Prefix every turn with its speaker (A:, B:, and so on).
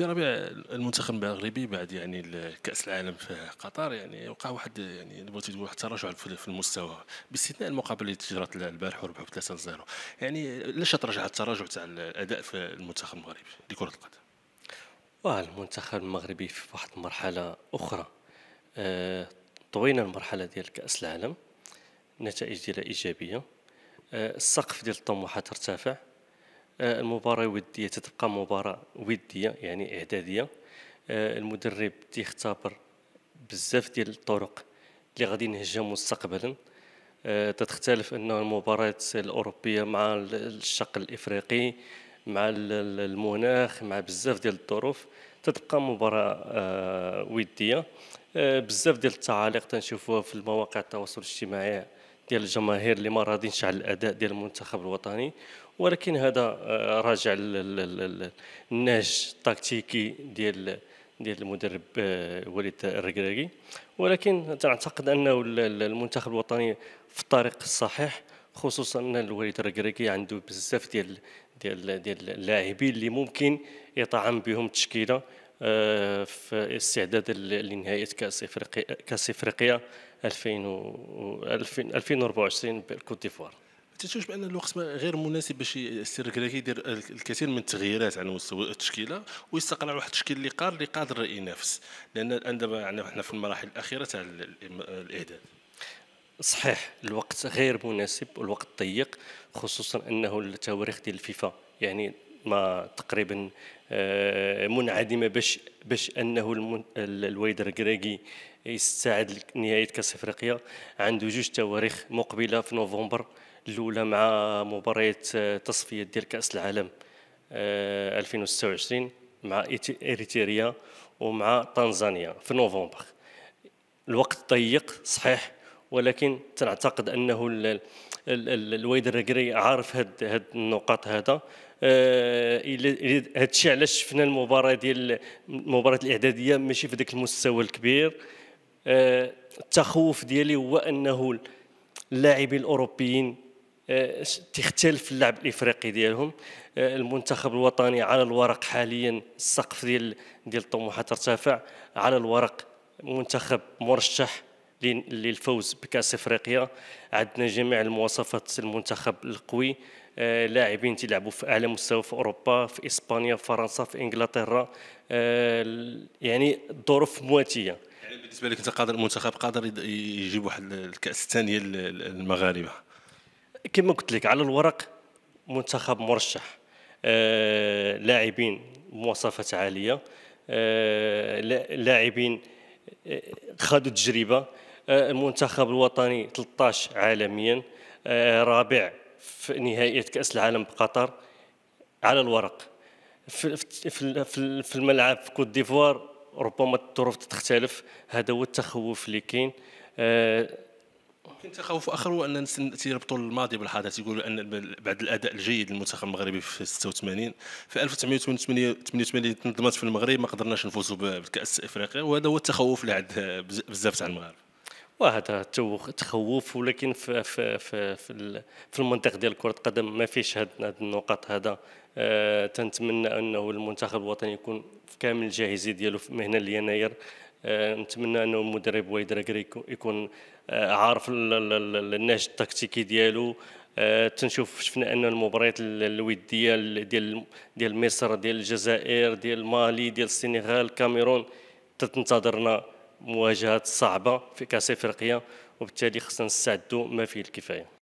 A: سي ربيع المنتخب المغربي بعد يعني كاس العالم في قطر يعني وقع واحد يعني بغيتي تقول واحد التراجع في المستوى باستثناء المقابله اللي تجرات البارح وربحوا 3 0 يعني ليش تراجع التراجع تاع الاداء في المنتخب المغربي لكره القدم
B: واه المنتخب المغربي في واحد المرحله اخرى آه، طوينا المرحله ديال كاس العالم النتائج ديالها ايجابيه آه، السقف ديال الطموحات ارتفع آه، المباراة ودية تتبقى مباراة ودية يعني إعدادية آه، المدرب تيختبر بزاف ديال الطرق اللي غادي نهجم مستقبلا آه، تتختلف انه المباريات الاوروبيه مع الشق الافريقي مع المناخ مع بزاف ديال الظروف تتبقى مباراه وديه بزاف ديال التعاليق تنشوفوها في المواقع التواصل الاجتماعي ديال الجماهير اللي ما راضينش على الاداء ديال المنتخب الوطني ولكن هذا آه، راجع للنهج التكتيكي ديال ديال المدرب آه، وليد الركراكي ولكن تعتقد انه المنتخب الوطني في الطريق الصحيح خصوصا ان الوليد الركراكي عنده بزاف ديال ديال ديال اللاعبين اللي ممكن يطعم بهم التشكيله آه، في استعداد لنهايه كاس افريقيا كاس افريقيا 2024 بالكوت ديفوار
A: تشوف بان الوقت غير مناسب باش السير الكراكي يدير الكثير من التغييرات على يعني مستوى التشكيله ويستقر على واحد التشكيل اللي قار اللي قادر ينافس لان الان دابا عندنا حنا في المراحل الاخيره تاع الاعداد
B: صحيح الوقت غير مناسب والوقت ضيق خصوصا انه التواريخ ديال الفيفا يعني ما تقريبا آه، منعدمه باش باش انه الويدر كريغي يستعد نهايه كاس افريقيا عنده جوج تواريخ مقبله في نوفمبر الاولى مع مباراه آه، تصفيه ديال كاس العالم 2026 آه، مع اريتريا ومع تنزانيا في نوفمبر الوقت ضيق صحيح ولكن تنعتقد انه الويد الركري عارف هاد هاد النقاط هذا هذا آه، هادشي علاش شفنا المباراه ديال المباراه الاعداديه ماشي في ذاك المستوى الكبير التخوف ديالي هو انه اللاعبين الاوروبيين آه، تختلف اللعب الافريقي ديالهم آه، المنتخب الوطني على الورق حاليا السقف ديال ديال الطموحات ارتفع على الورق منتخب مرشح للفوز بكاس افريقيا عندنا جميع المواصفات المنتخب القوي آه، لاعبين تيلعبوا في اعلى مستوى في اوروبا في اسبانيا في فرنسا في انجلترا يعني الظروف مواتيه يعني بالنسبه لك انت قادر المنتخب قادر يجيب واحد الكاس الثانيه للمغاربه كما قلت لك على الورق منتخب مرشح آه، لاعبين مواصفات عاليه آه، لاعبين آه، خدوا تجربه المنتخب الوطني 13 عالميا رابع في نهائيه كاس العالم بقطر على الورق في, في الملعب في كوت ديفوار ربما الظروف تختلف هذا هو التخوف اللي كاين كنت تخوف اخر هو ان تيربطوا الماضي بالحاضر يقولوا ان
A: بعد الاداء الجيد للمنتخب المغربي في 86 في 1988 تنظمت في المغرب ما قدرناش نفوزوا بكاس افريقيا وهذا هو التخوف اللي عند بزاف تاع المغاربه
B: وهذا تخوف ولكن في في في في, في المنطق ديال كره القدم ما فيش هاد, النقاط هذا أه تنتمنى انه المنتخب الوطني يكون في كامل الجاهزيه ديالو في مهنه ليناير أه نتمنى انه المدرب ويدرا يكون عارف النهج التكتيكي ديالو آه، تنشوف شفنا ان المباريات الوديه ديال ديال مصر ديال الجزائر ديال مالي ديال السنغال الكاميرون تنتظرنا مواجهات صعبه في كاس افريقيا وبالتالي خصنا نستعدوا ما فيه الكفايه